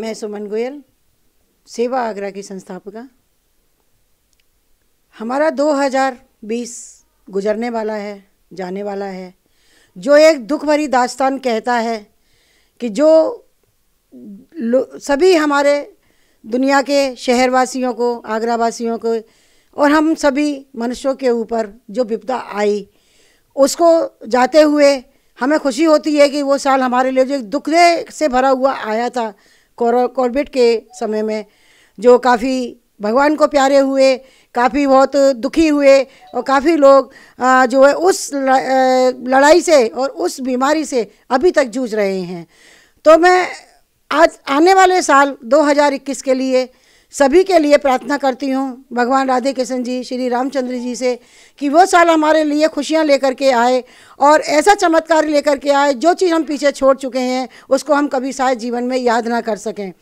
मैं सुमन गोयल सेवा आगरा की संस्थापिका हमारा 2020 गुजरने वाला है जाने वाला है जो एक दुख भरी दास्तान कहता है कि जो सभी हमारे दुनिया के शहरवासियों को आगरा वासियों को और हम सभी मनुष्यों के ऊपर जो विपदा आई उसको जाते हुए हमें खुशी होती है कि वो साल हमारे लिए जो दुख से भरा हुआ आया था कोविड के समय में जो काफ़ी भगवान को प्यारे हुए काफ़ी बहुत दुखी हुए और काफ़ी लोग जो है उस लड़ाई से और उस बीमारी से अभी तक जूझ रहे हैं तो मैं आज आने वाले साल 2021 के लिए सभी के लिए प्रार्थना करती हूँ भगवान राधे कृष्ण जी श्री रामचंद्र जी से कि वो साल हमारे लिए खुशियाँ लेकर के आए और ऐसा चमत्कार लेकर के आए जो चीज़ हम पीछे छोड़ चुके हैं उसको हम कभी शायद जीवन में याद ना कर सकें